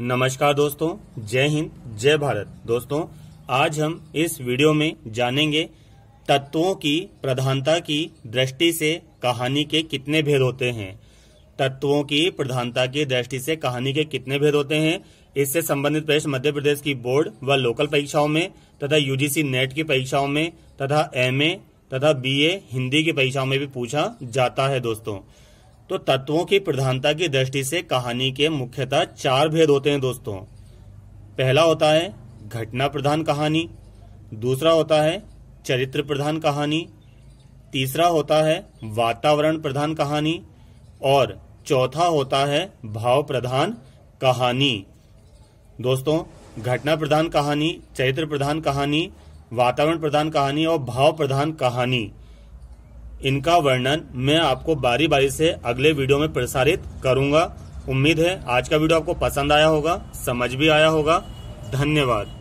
नमस्कार दोस्तों जय हिंद जय भारत दोस्तों आज हम इस वीडियो में जानेंगे तत्वों की प्रधानता की दृष्टि से कहानी के कितने भेद होते हैं तत्वों की प्रधानता की दृष्टि से कहानी के कितने भेद होते हैं इससे संबंधित प्रश्न मध्य प्रदेश की बोर्ड व लोकल परीक्षाओं में तथा यूजीसी नेट की परीक्षाओं में तथा एमए तथा बीए हिंदी की परीक्षाओं में भी पूछा जाता है दोस्तों तो तत्वों की प्रधानता की दृष्टि से कहानी के मुख्यतः चार भेद होते हैं दोस्तों पहला होता है घटना प्रधान कहानी दूसरा होता है चरित्र प्रधान कहानी तीसरा होता है वातावरण प्रधान कहानी और चौथा होता है भाव प्रधान कहानी दोस्तों घटना प्रधान कहानी चरित्र प्रधान कहानी वातावरण प्रधान कहानी और भाव प्रधान कहानी इनका वर्णन मैं आपको बारी बारी से अगले वीडियो में प्रसारित करूंगा उम्मीद है आज का वीडियो आपको पसंद आया होगा समझ भी आया होगा धन्यवाद